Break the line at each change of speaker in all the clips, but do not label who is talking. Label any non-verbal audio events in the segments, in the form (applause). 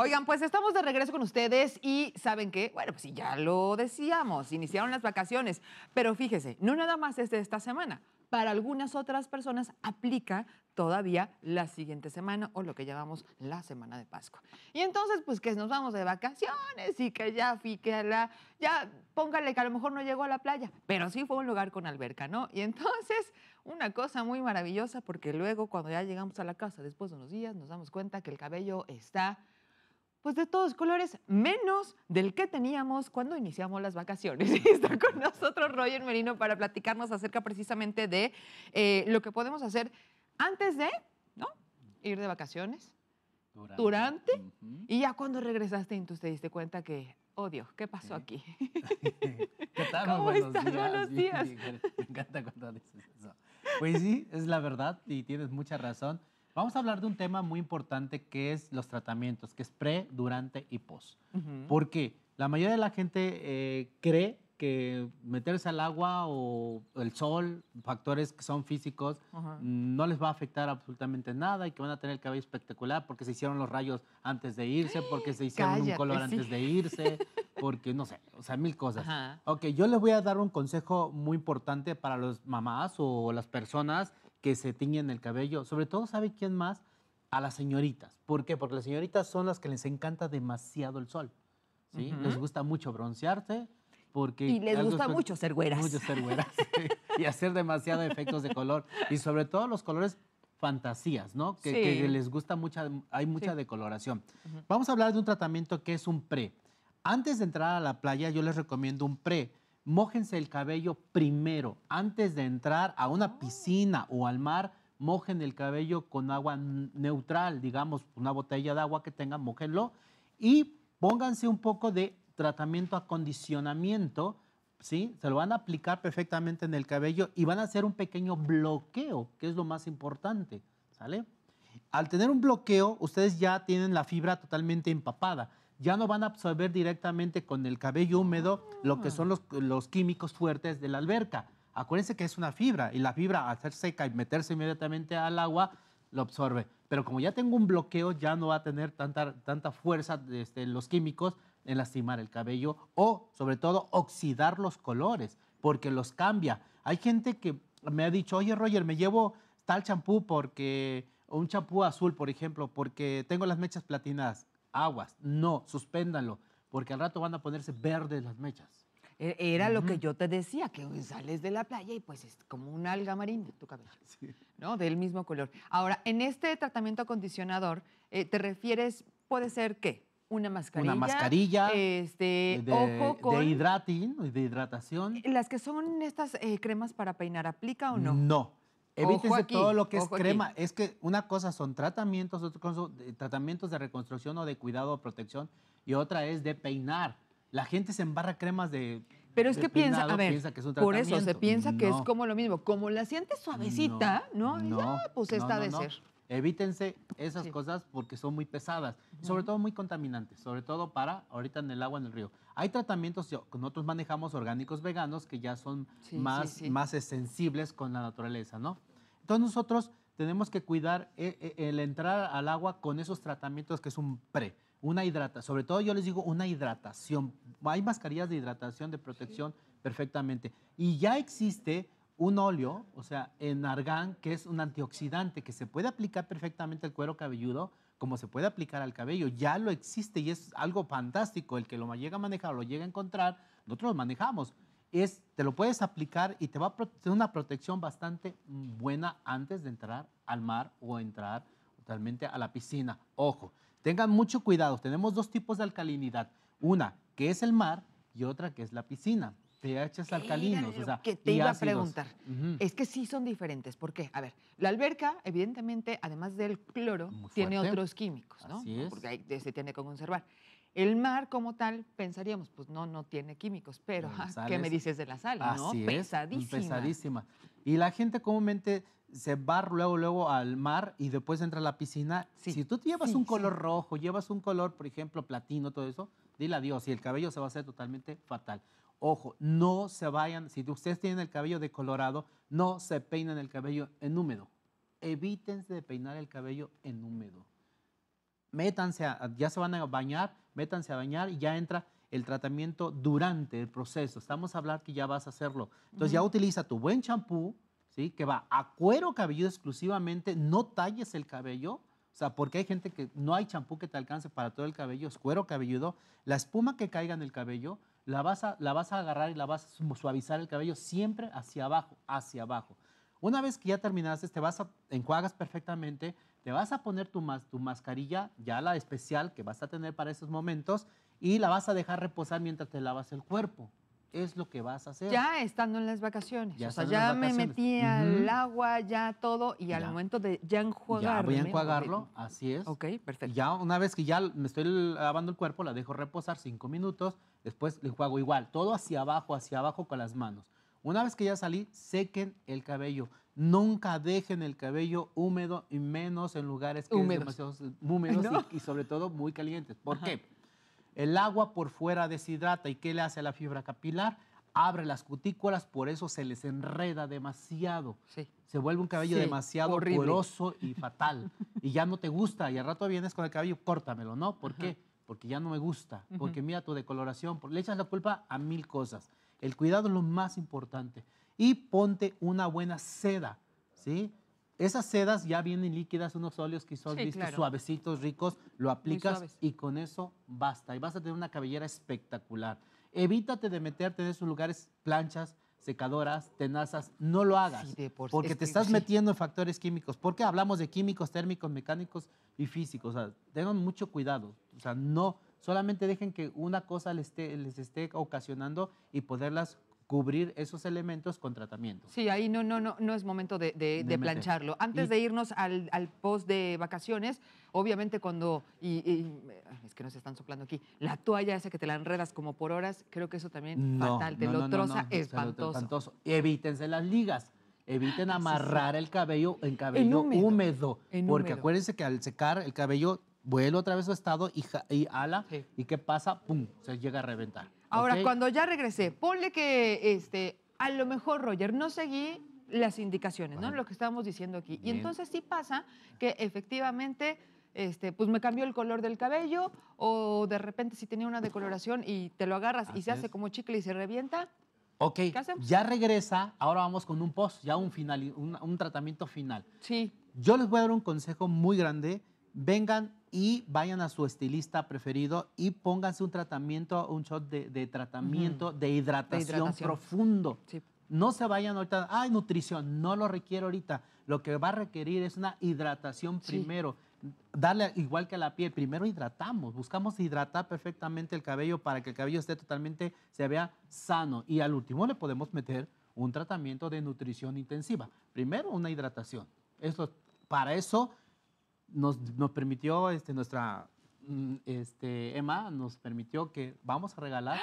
Oigan, pues estamos de regreso con ustedes y ¿saben qué? Bueno, pues ya lo decíamos, iniciaron las vacaciones, pero fíjese, no nada más es de esta semana. Para algunas otras personas aplica todavía la siguiente semana o lo que llamamos la semana de Pascua. Y entonces, pues que nos vamos de vacaciones y que ya fui, la, ya póngale que a lo mejor no llegó a la playa, pero sí fue un lugar con alberca, ¿no? Y entonces, una cosa muy maravillosa porque luego cuando ya llegamos a la casa después de unos días nos damos cuenta que el cabello está pues, de todos colores, menos del que teníamos cuando iniciamos las vacaciones. (laughs) Y está con nosotros Roger Merino para platicarnos acerca precisamente de eh, lo que podemos hacer antes de, ¿no? Ir de vacaciones, durante, y ya cuando regresaste y tú te diste cuenta que, oh Dios, ¿qué pasó aquí? (laughs) (laughs)
¿Qué ¿Cómo buenos estás? Días. Buenos días. Me encanta cuando dices eso. Pues sí, es la verdad y tienes mucha razón. Vamos a hablar de un tema muy importante que es los tratamientos, que es pre, durante y post. Porque la mayoría de la gente eh, cree que meterse al agua o el sol, factores que son físicos, no les va a afectar absolutamente nada y que van a tener el cabello espectacular porque se hicieron los rayos antes de irse, porque se hicieron un color antes de irse, porque no sé, o sea, mil cosas. Ok, yo les voy a dar un consejo muy importante para los mamás o las personas que se tiñen el cabello, sobre todo, ¿sabe quién más? A las señoritas. ¿Por qué? Porque las señoritas son las que les encanta demasiado el sol. ¿sí? Les gusta mucho broncearse. Porque y les gusta mucho ser güeras. Mucho (laughs) y hacer demasiado efectos de color. Y sobre todo los colores fantasías, ¿no? Que, les gusta mucho, hay mucha decoloración. Vamos a hablar de un tratamiento que es un pre. Antes de entrar a la playa, yo les recomiendo un pre mójense el cabello primero. Antes de entrar a una piscina o al mar, mojen el cabello con agua neutral, digamos, una botella de agua que tengan, mojenlo. Y pónganse un poco de tratamiento acondicionamiento, ¿sí? Se lo van a aplicar perfectamente en el cabello y van a hacer un pequeño bloqueo, que es lo más importante, ¿sale? Al tener un bloqueo, ustedes ya tienen la fibra totalmente empapada ya no van a absorber directamente con el cabello húmedo lo que son ah. los, químicos fuertes de la alberca. Acuérdense que es una fibra y la fibra al ser seca y meterse inmediatamente al agua lo absorbe. Pero como ya tengo un bloqueo, ya no va a tener tanta, tanta fuerza este, los químicos en lastimar el cabello o, sobre todo, oxidar los colores, porque los cambia. Hay gente que me ha dicho, oye Roger, me llevo tal champú porque, un champú azul, por ejemplo, porque tengo las mechas platinadas aguas, no, suspéndalo, porque al rato van a ponerse verdes las mechas.
E-, era lo que yo te decía, que sales de la playa y pues es como un alga marina tu cabello, (laughs) ¿no? Del mismo color. Ahora, en este tratamiento acondicionador, eh, ¿te refieres, puede ser qué? Una mascarilla. Una mascarilla. Este, eh, de, ojo con... De,
de hidratación.
¿Las que son estas eh, cremas para peinar aplica o no? No. Evítense todo lo que es crema.
Es que una cosa son tratamientos, otros son eh, tratamientos de reconstrucción o de cuidado o protección, y otra es de peinar. La gente se embarra cremas de. Pero es que piensa, a ver, piensa que es un por eso se piensa que es
como lo mismo. Como la sientes suavecita, ¿no? ¿no? pues está de ser.
Evítense esas cosas porque son muy pesadas, sobre todo muy contaminantes, sobre todo para ahorita en el agua, en el río. Hay tratamientos, nosotros manejamos orgánicos veganos que ya son más, más sensibles con la naturaleza, ¿no? Entonces nosotros tenemos que cuidar eh, eh, el entrar al agua con esos tratamientos que es un pre, una hidratación, sobre todo yo les digo una hidratación. Hay mascarillas de hidratación, de protección perfectamente. Y ya existe un óleo, o sea, en argán, que es un antioxidante que se puede aplicar perfectamente al cuero cabelludo, como se puede aplicar al cabello. Ya lo existe y es algo fantástico. El que lo llega a manejar o lo llega a encontrar, nosotros lo manejamos. Es, te lo puedes aplicar y te va a tener una protección bastante buena antes de entrar al mar o entrar totalmente a la piscina. Ojo, tengan mucho cuidado. Tenemos dos tipos de alcalinidad. Una que es el mar y otra que es la piscina echas alcalinos. o sea, te iba a preguntar.
Es que sí son diferentes. ¿Por qué? A ver, la alberca, evidentemente, además del cloro, tiene otros químicos, ¿no? Porque ahí se tiene que conservar. El mar como tal, pensaríamos, pues no, no tiene químicos, pero ah, ¿qué me dices de la sal? ¿no? pesadísima. pesadísima.
Y la gente comúnmente se va luego, luego al mar y después entra a la piscina. Si tú llevas un color rojo, llevas un color, por ejemplo, platino, todo eso, dile adiós y el cabello se va a hacer totalmente fatal. Ojo, no se vayan, si ustedes tienen el cabello decolorado, no se peinen el cabello en húmedo. Evítense de peinar el cabello en húmedo. Métanse, a, ya se van a bañar, métanse a bañar y ya entra el tratamiento durante el proceso. Estamos a hablar que ya vas a hacerlo. Entonces ya utiliza tu buen champú, ¿sí? que va a cuero cabelludo exclusivamente, no talles el cabello, o sea, porque hay gente que no hay champú que te alcance para todo el cabello, es cuero cabelludo, la espuma que caiga en el cabello, la vas, a, la vas a agarrar y la vas a suavizar el cabello siempre hacia abajo, hacia abajo. Una vez que ya terminaste, te vas a enjuagas perfectamente, te vas a poner tu, tu mascarilla, ya la especial que vas a tener para esos momentos, y la vas a dejar reposar mientras te lavas el cuerpo es lo que vas a hacer.
Ya estando en las vacaciones. Ya o sea, ya me metí al agua, ya todo, y al momento de ya enjuagarlo. Ya voy a enjuagarlo,
así es. Ok, perfecto. ya una vez que ya me estoy lavando el cuerpo, la dejo reposar cinco minutos, después le enjuago igual, todo hacia abajo, hacia abajo con las manos. Una vez que ya salí, sequen el cabello. Nunca dejen el cabello húmedo y menos en lugares que húmedos. demasiado húmedos (laughs) y, sobre todo muy calientes. ¿Por qué? El agua por fuera deshidrata y ¿qué le hace a la fibra capilar? Abre las cutículas, por eso se les enreda demasiado. Se vuelve un cabello demasiado poroso y (laughs) fatal. y ya no te gusta y al rato vienes con el cabello, córtamelo, ¿no? ¿Por qué? Porque ya no me gusta, porque mira tu decoloración, le echas la culpa a mil cosas. El cuidado es lo más importante. Y ponte una buena seda, ¿sí? Esas sedas ya vienen líquidas, unos óleos que son suavecitos, ricos, lo aplicas y con eso basta. Y vas a tener una cabellera espectacular. Evítate de meterte en esos lugares planchas, secadoras, tenazas, no lo hagas, porque te estás metiendo en factores químicos, porque hablamos de químicos, térmicos, mecánicos y físicos, o tengan mucho cuidado, o sea, no, solamente dejen que una cosa les esté, les esté ocasionando y poderlas cubrir esos elementos con tratamiento.
Sí, ahí no, no, no, no es momento de, plancharlo. Antes de irnos al, post de vacaciones, obviamente cuando, y, es que nos están soplando aquí, la toalla esa que te la enredas como por horas, creo que eso también es fatal, te lo troza espantoso.
Evítense las ligas. Eviten amarrar el cabello en cabello húmedo, porque acuérdense que al secar el cabello vuelve otra vez a su estado y, ala, y qué pasa, pum, se llega a reventar.
Ahora, cuando ya regresé, ponle que este, a lo mejor, Roger, no seguí las indicaciones, ¿no? Lo que estábamos diciendo aquí. Y entonces sí pasa que efectivamente, este, pues me cambió el color del cabello o de repente si tenía una decoloración y te lo agarras y se hace como chicle y se revienta. Ok, ya regresa,
ahora vamos con un post, ya un, final, un tratamiento final. Sí. Yo les voy a dar un consejo muy grande vengan y vayan a su estilista preferido y pónganse un tratamiento, un shot de, tratamiento de, hidratación profundo. No se vayan ahorita, ay, nutrición, no lo requiero ahorita. Lo que va a requerir es una hidratación primero. Darle igual que a la piel, primero hidratamos, buscamos hidratar perfectamente el cabello para que el cabello esté totalmente, se vea sano. Y al último le podemos meter un tratamiento de nutrición intensiva. Primero una hidratación. Eso, para eso nos, permitió este, nuestra mm, este, Emma nos permitió que vamos a regalar.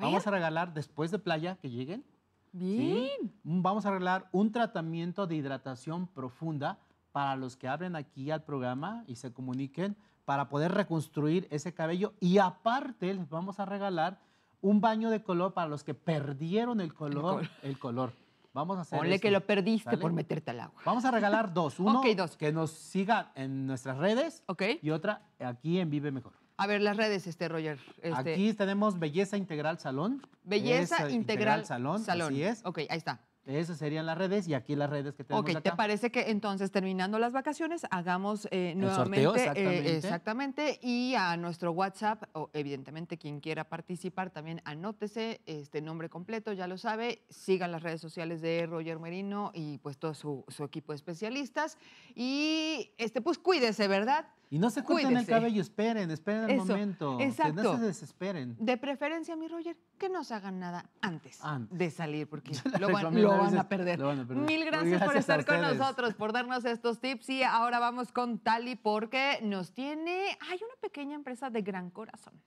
Vamos a regalar después de playa que lleguen. Bien. Mm, vamos a regalar un tratamiento de hidratación profunda para los que abren aquí al programa y se comuniquen para poder reconstruir ese cabello. Y aparte les vamos a regalar un baño de color para los que perdieron el color. el color. Vamos a hacer. Ponle que lo perdiste por meterte
al agua. Vamos a regalar dos. (laughs) Uno
que nos siga en nuestras redes Ok. y otra aquí en Vive Mejor.
A ver, las redes, este, Roger. Este. Aquí
tenemos Belleza Integral Salón. Belleza integral, Salón. Salón. Así es. Ok, ahí está. Esas serían las redes y aquí las redes que tenemos. Ok, ¿te
parece que entonces terminando las vacaciones hagamos eh, nuevamente? Eh, exactamente. Y a nuestro WhatsApp, o evidentemente quien quiera participar también anótese este nombre completo, ya lo sabe. Sigan las redes sociales de Roger Merino y pues todo su, equipo de especialistas. Y este, pues cuídese, ¿verdad? Y no se corten el cabello, esperen, esperen el momento. Exacto. Que no se desesperen. De preferencia, mi Roger, que no se hagan nada antes, de salir, porque (laughs) lo van, a perder. Mil gracias, por estar con nosotros, por darnos estos tips. Y ahora vamos con Tali, porque nos tiene, hay una pequeña
empresa de gran corazón.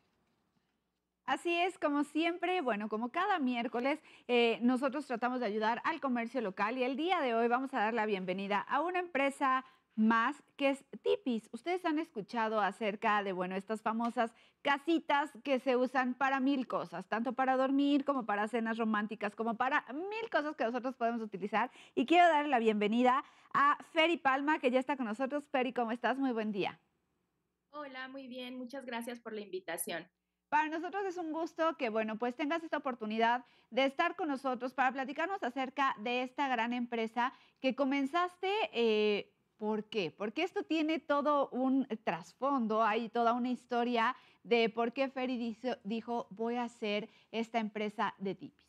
Así es, como siempre, bueno, como cada miércoles, eh, nosotros tratamos de ayudar al comercio local y el día de hoy vamos a dar la bienvenida a una empresa más, que es tipis. Ustedes han escuchado acerca de, bueno, estas famosas casitas que se usan para mil cosas, tanto para dormir como para cenas románticas, como para mil cosas que nosotros podemos utilizar. Y quiero darle la bienvenida a Feri Palma, que ya está con nosotros. Feri, ¿cómo estás? Muy buen día.
Hola, muy bien.
Muchas gracias por la invitación. Para nosotros es un gusto que, bueno, pues tengas esta oportunidad de estar con nosotros para platicarnos acerca de esta gran empresa que comenzaste eh, ¿Por qué? Porque esto tiene todo un trasfondo, hay toda una historia de por qué Ferry dijo, voy a hacer esta empresa de tipis.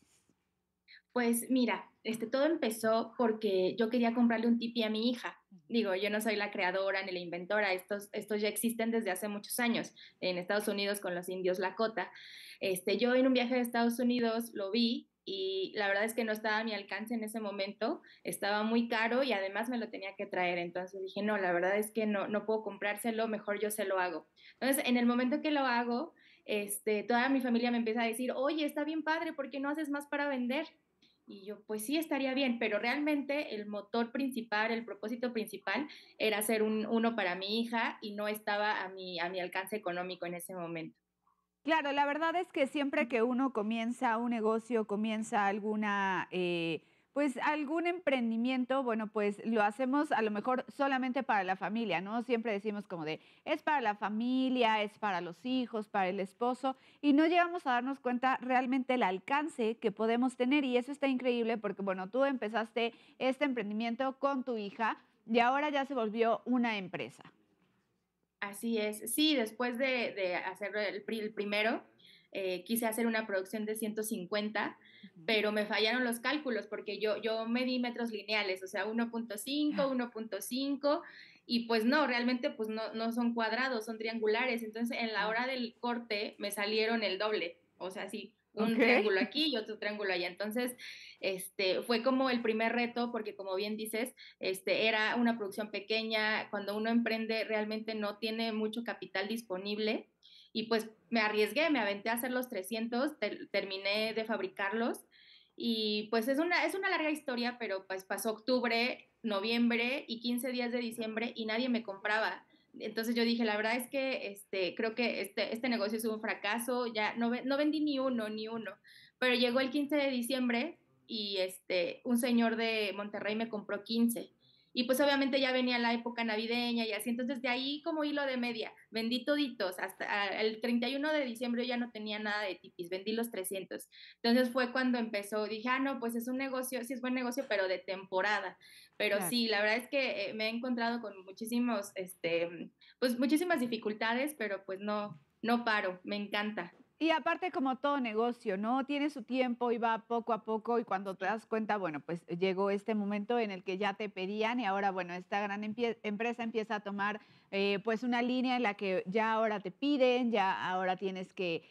Pues mira, este,
todo empezó porque yo quería comprarle un tipi a mi hija. Digo, yo no soy la creadora ni la inventora, estos, ya existen desde hace muchos años en Estados Unidos con los indios Lakota. Este, yo en un viaje a Estados Unidos lo vi y la verdad es que no estaba a mi alcance en ese momento, estaba muy caro y además me lo tenía que traer, entonces dije, no, la verdad es que no, no puedo comprárselo, mejor yo se lo hago. Entonces, en el momento que lo hago, este, toda mi familia me empieza a decir, oye, está bien padre, ¿por qué no haces más para vender? Y yo, pues sí, estaría bien, pero realmente el motor principal, el propósito principal era hacer un, uno para mi hija y no estaba a mi, a mi alcance económico en ese momento.
Claro, la verdad es que siempre que uno comienza un negocio, comienza alguna... Eh, pues algún emprendimiento, bueno, pues lo hacemos a lo mejor solamente para la familia, ¿no? Siempre decimos como de, es para la familia, es para los hijos, para el esposo, y no llegamos a darnos cuenta realmente el alcance que podemos tener, y eso está increíble porque, bueno, tú empezaste este emprendimiento con tu hija y ahora ya se volvió una empresa. Así es, sí, después
de, hacer el, primero, eh, quise hacer una producción de 150, pero me fallaron los cálculos porque yo, yo medí metros lineales, o sea, 1.5, 1.5, ah. y pues no, realmente pues no, no, son cuadrados, son triangulares, entonces en la ah. hora del corte me salieron el doble, o sea, sí, un triángulo aquí y otro triángulo allá. Entonces, este, fue como el primer reto, porque como bien dices, este, era una producción pequeña, cuando uno emprende realmente no tiene mucho capital disponible y pues me arriesgué, me aventé a hacer los 300, terminé de fabricarlos y pues es una, es una larga historia, pero pues pasó octubre, noviembre y 15 días de diciembre y nadie me compraba entonces yo dije, la verdad es que este, creo que este, este negocio es un fracaso, ya no, no vendí ni uno, ni uno. Pero llegó el 15 de diciembre y este, un señor de Monterrey me compró 15. Y pues obviamente ya venía la época navideña y así, entonces de ahí como hilo de media, vendí toditos, hasta ah, el 31 de diciembre ya no tenía nada de tipis, vendí los 300. Entonces fue cuando empezó, dije, ah, no, pues es un negocio, sí es buen negocio, pero de temporada. Pero sí, la verdad es que eh, me he encontrado con muchísimos, este, pues muchísimas dificultades, pero pues
no, no paro, me encanta. Y aparte, como todo negocio, ¿no? Tiene su tiempo y va poco a poco y cuando te das cuenta, bueno, pues eh, llegó este momento en el que ya te pedían y ahora, bueno, esta gran empresa empieza a tomar eh, pues una línea en la que ya ahora te piden, ya ahora tienes que,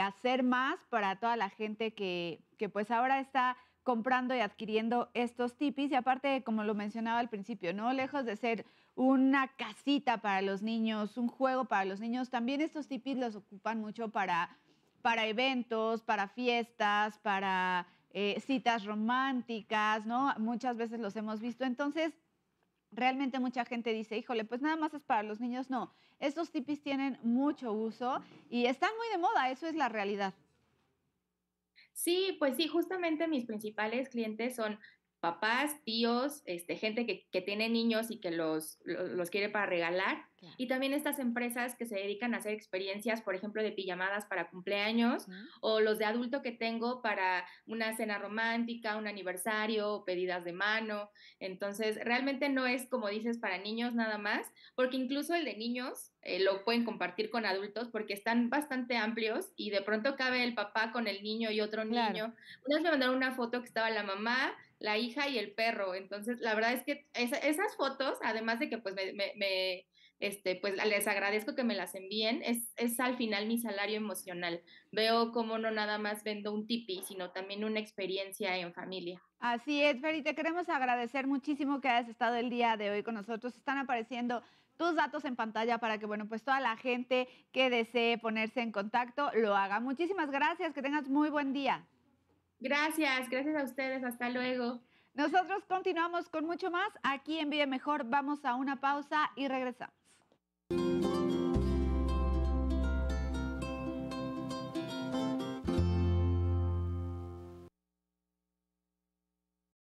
hacer más para toda la gente que, que pues ahora está comprando y adquiriendo estos tipis. Y aparte, como lo mencionaba al principio, ¿no? Lejos de ser una casita para los niños, un juego para los niños, también estos tipis los ocupan mucho para para eventos, para fiestas, para eh, citas románticas, ¿no? Muchas veces los hemos visto. Entonces, realmente mucha gente dice, híjole, pues nada más es para los niños. No, estos tipis tienen mucho uso y están muy de moda, eso es la realidad. Sí, pues sí,
justamente mis principales clientes son papás, tíos, este, gente que, tiene niños y que los, los, quiere para regalar. Y también estas empresas que se dedican a hacer experiencias, por ejemplo, de pijamadas para cumpleaños o los de adulto que tengo para una cena romántica, un aniversario, pedidas de mano. Entonces, realmente no es como dices para niños nada más, porque incluso el de niños eh, lo pueden compartir con adultos porque están bastante amplios y de pronto cabe el papá con el niño y otro niño. Una me mandaron una foto que estaba la mamá, la hija y el perro. Entonces, la verdad es que esas fotos, además de que pues me, me, este, pues les agradezco que me las envíen, es, es al final mi salario emocional. Veo como no nada más vendo un tipi, sino también una experiencia en familia.
Así es, y te queremos agradecer muchísimo que hayas estado el día de hoy con nosotros. Están apareciendo tus datos en pantalla para que, bueno, pues toda la gente que desee ponerse en contacto lo haga. Muchísimas gracias, que tengas muy buen día. Gracias, gracias a ustedes. Hasta luego. Nosotros continuamos con mucho más. Aquí en Vive Mejor vamos a una pausa y regresamos.